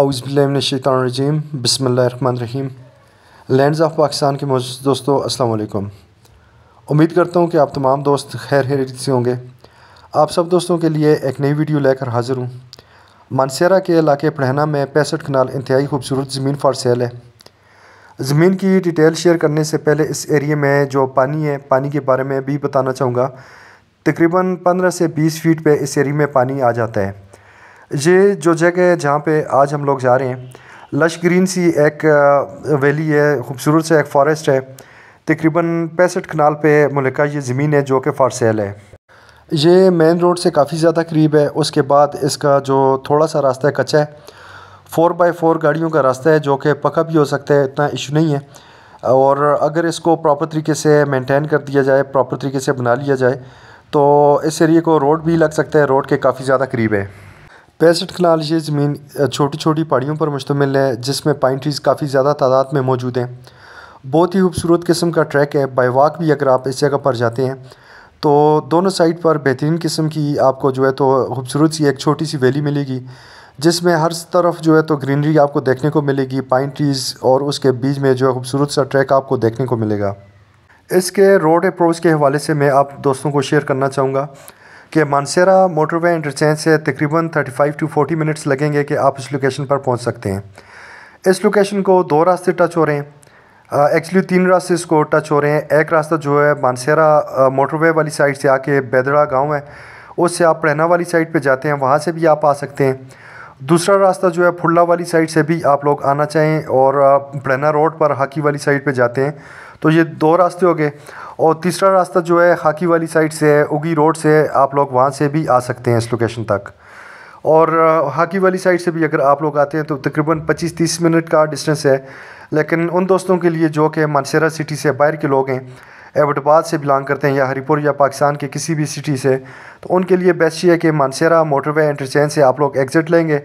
अज़बिल्लिनशानरजीम बसमीम land of Pakistan के मौजूद दोस्तों अस्सलाम उम्मीद करता हूँ कि आप तमाम दोस्त खैर खैर से होंगे आप सब दोस्तों के लिए एक नई वीडियो लेकर हाज़िर हूँ मानसरा के इलाके पढ़ना में पैंसठ कनाल इंतहाई खूबसूरत ज़मीन फॉर सेल है ज़मीन की डिटेल शेयर करने से पहले इस एरिए में जो पानी है पानी के बारे में भी बताना चाहूँगा तकरीबन पंद्रह से बीस फीट पर इस एरिए में पानी आ जाता है ये जो जगह है जहाँ पे आज हम लोग जा रहे हैं लश ग्रीन सी एक वैली है खूबसूरत सा एक फॉरेस्ट है तकरीबन पैंसठ कनाल पे मुलिका ये ज़मीन है जो कि फ़ार सेल है ये मेन रोड से काफ़ी ज़्यादा करीब है उसके बाद इसका जो थोड़ा सा रास्ता है कच्चा है फ़ोर बाई फ़ोर गाड़ियों का रास्ता है जो कि पका भी हो सकता है इतना इशू नहीं है और अगर इसको प्रॉपर तरीके से मेंटेन कर दिया जाए प्रॉपर तरीके से बना लिया जाए तो इस एरिए को रोड भी लग सकता है रोड के काफ़ी ज़्यादा करीब है पैंसठ खिलाल ये ज़मीन छोटी छोटी पहाड़ियों पर मुश्तमिल है जिसमें पाइन ट्रीज़ काफ़ी ज़्यादा तादाद में मौजूद हैं बहुत ही खूबसूरत किस्म का ट्रैक है बाई वाक भी अगर आप इस जगह पर जाते हैं तो दोनों साइड पर बेहतरीन किस्म की आपको जो है तो खूबसूरत सी एक छोटी सी वैली मिलेगी जिसमें हर तरफ जो है तो ग्रीनरी आपको देखने को मिलेगी पाइन ट्रीज़ और उसके बीच में जो है खूबसूरत सा ट्रैक आपको देखने को मिलेगा इसके रोड अप्रोच के हवाले से मैं आप दोस्तों को शेयर करना चाहूँगा कि मानसेरा मोटरवे इंटरचेंज से तकरीबन 35 टू फोर्टी मिनट्स लगेंगे कि आप इस लोकेशन पर पहुंच सकते हैं इस लोकेशन को दो रास्ते टच हो रहे हैं एक्चुअली तीन रास्ते इसको टच हो रहे हैं एक रास्ता जो है मानसेरा मोटरवे वाली साइड से आके बेदड़ा गाँव है उससे आप रहना वाली साइड पर जाते हैं वहाँ से भी आप आ सकते हैं दूसरा रास्ता जो है फुल्ला वाली साइड से भी आप लोग आना चाहें और प्लेना रोड पर हाकी वाली साइड पे जाते हैं तो ये दो रास्ते हो गए और तीसरा रास्ता जो है हाकी वाली साइड से है उगी रोड से आप लोग वहाँ से भी आ सकते हैं इस लोकेशन तक और हाकी वाली साइड से भी अगर आप लोग आते हैं तो तकरीबन 25-30 मिनट का डिस्टेंस है लेकिन उन दोस्तों के लिए जो कि मानसेरा सिटी से बाहर के लोग हैं एबटाबाद से बिलोंग करते हैं या हरीपुर या पाकिस्तान के किसी भी सिटी से तो उनके लिए बेस्ट ये है कि मानसेरा मोटरवे इंटरचेंज से आप लोग एग्ज़िट लेंगे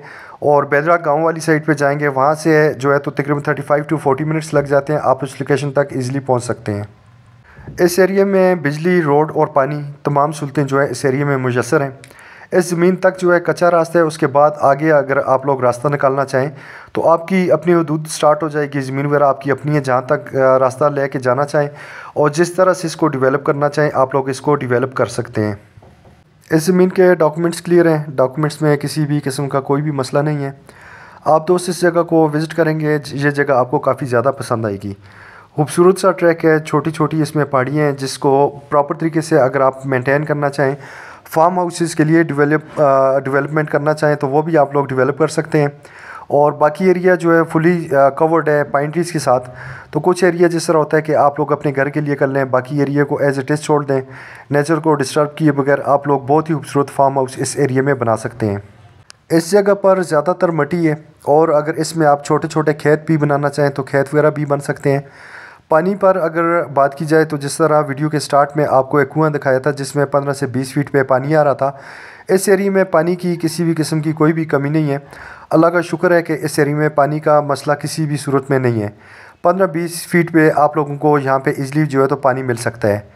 और बेदरा गांव वाली साइड पे जाएंगे वहाँ से जो है तो तकरीबन 35 टू 40 मिनट्स लग जाते हैं आप उस लोकेशन तक ईज़िली पहुँच सकते हैं इस एरिए में बिजली रोड और पानी तमाम सहूलतें जो है इस एरिए में मुयसर हैं इस ज़मीन तक जो है कच्चा रास्ता है उसके बाद आगे अगर आप लोग रास्ता निकालना चाहें तो आपकी अपनी हदूद स्टार्ट हो जाएगी ज़मीन वगैरह आपकी अपनी है जहाँ तक रास्ता ले जाना चाहें और जिस तरह से इसको डिवेलप करना चाहें आप लोग इसको डिवेलप कर सकते हैं इस ज़मीन के डॉक्यूमेंट्स क्लियर हैं डॉक्यूमेंट्स में किसी भी किस्म का कोई भी मसला नहीं है आप दोस्त तो इस जगह को विज़िट करेंगे ये जगह आपको काफ़ी ज़्यादा पसंद आएगी खूबसूरत सा ट्रैक है छोटी छोटी इसमें पहाड़ियाँ हैं जिसको प्रॉपर तरीके से अगर आप मेंटेन करना चाहें फार्म हाउसेज़ के लिए डिवेलप डिवेलपमेंट करना चाहें तो वो भी आप लोग डिवेलप कर सकते हैं और बाकी एरिया जो है फुली कवर्ड uh, है पाइन ट्रीज़ के साथ तो कुछ एरिया जिस तरह होता है कि आप लोग अपने घर के लिए कर लें बाकी एरिया को एज इट इज़ छोड़ दें नेचर को डिस्टर्ब किए बगैर आप लोग बहुत ही खूबसूरत फार्म हाउस इस एरिया में बना सकते हैं इस जगह पर ज़्यादातर मटी है और अगर इसमें आप छोटे छोटे खेत भी बनाना चाहें तो खेत वगैरह भी बन सकते हैं पानी पर अगर बात की जाए तो जिस तरह वीडियो के स्टार्ट में आपको एक कुआँ दिखाया था जिसमें पंद्रह से बीस फीट पे पानी आ रहा था इस एरिए में पानी की किसी भी किस्म की कोई भी कमी नहीं है अल्लाह का शुक्र है कि इस एरिए में पानी का मसला किसी भी सूरत में नहीं है पंद्रह बीस फीट पे आप लोगों को यहाँ पे इजली जो है तो पानी मिल सकता है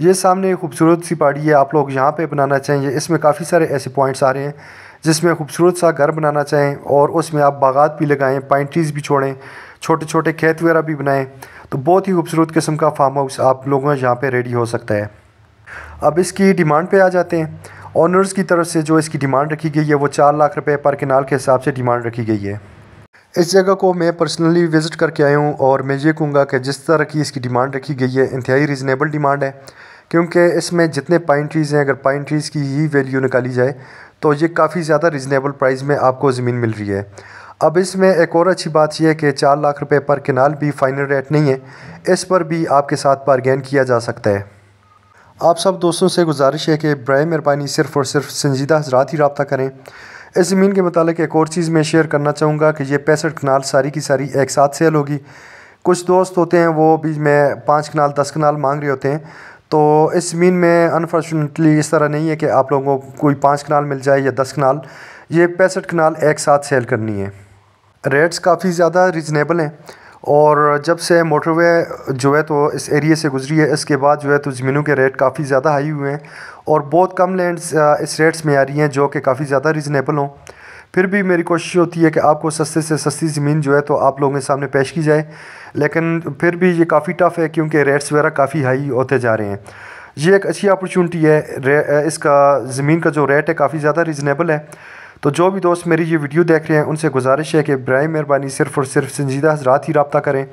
ये सामने खूबसूरत सी पहाड़ी है आप लोग यहाँ पे बनाना चाहेंगे इसमें काफ़ी सारे ऐसे पॉइंट्स आ रहे हैं जिसमें खूबसूरत सा घर बनाना चाहें और उसमें आप बागात भी लगाएं पाइन ट्रीज़ भी छोड़ें छोटे छोटे खेत वगैरह भी बनाएं तो बहुत ही खूबसूरत किस्म का फार्म हाउस आप लोगों यहाँ पर रेडी हो सकता है अब इसकी डिमांड पर आ जाते हैं ऑनर्स की तरफ से जो इसकी डिमांड रखी गई है वो चार लाख रुपये पर किनाल के हिसाब से डिमांड रखी गई है इस जगह को मैं पर्सनली विज़िट करके आया हूँ और मैं ये कहूँगा कि जिस तरह की इसकी डिमांड रखी गई है इंतहाई रिजनेबल डिमांड है क्योंकि इसमें जितने पाइन ट्रीज़ हैं अगर पाइन ट्रीज़ की ही वैल्यू निकाली जाए तो ये काफ़ी ज़्यादा रिजनेबल प्राइस में आपको ज़मीन मिल रही है अब इसमें एक और अच्छी बात यह है कि चार लाख रुपये पर किनाल भी फाइनल रेट नहीं है इस पर भी आपके साथ बारगेन किया जा सकता है आप सब दोस्तों से गुजारिश है कि बर मेहरबानी सिर्फ़ और सिर्फ संजीदा हजरात ही रबता करें इस ज़मीन के मतलब एक और चीज़ मैं शेयर करना चाहूँगा कि ये पैंसठ कनाल सारी की सारी एक साथ सेल होगी कुछ दोस्त होते हैं वो भी मैं पाँच कनाल दस कनाल मांग रहे होते हैं तो इस ज़मीन में अनफॉर्चुनेटली इस तरह नहीं है कि आप लोगों को कोई पाँच कनाल मिल जाए या दस कनाल ये पैंसठ कनाल एक साथ सेल करनी है रेट्स काफ़ी ज़्यादा रिजनेबल हैं और जब से मोटरवे जो है तो इस एरिए से गुजरी है इसके बाद जो है तो ज़मीनों के रेट काफ़ी ज़्यादा हाई हुए हैं और बहुत कम लैंड्स इस रेट्स में आ रही हैं जो कि काफ़ी ज़्यादा रिजनेबल हों फिर भी मेरी कोशिश होती है कि आपको सस्ते से सस्ती ज़मीन जो है तो आप लोगों के सामने पेश की जाए लेकिन फिर भी ये काफ़ी टफ़ है क्योंकि रेट्स वगैरह काफ़ी हाई होते जा रहे हैं ये एक अच्छी अपॉर्चुनिटी है इसका ज़मीन का जो रेट है काफ़ी ज़्यादा रिजनेबल है तो जो भी दोस्त मेरी ये वीडियो देख रहे हैं उनसे गुजारिश है कि ब्राय मेहरबानी सिर्फ़ और सिर्फ संजीदा हजरात ही रबता करें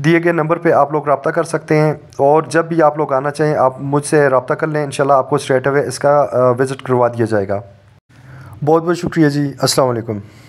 दिए गए नंबर पे आप लोग रबता कर सकते हैं और जब भी आप लोग आना चाहें आप मुझसे रबता कर लें इन आपको स्ट्रेट अवे इसका विज़िट करवा दिया जाएगा बहुत बहुत शुक्रिया जी असल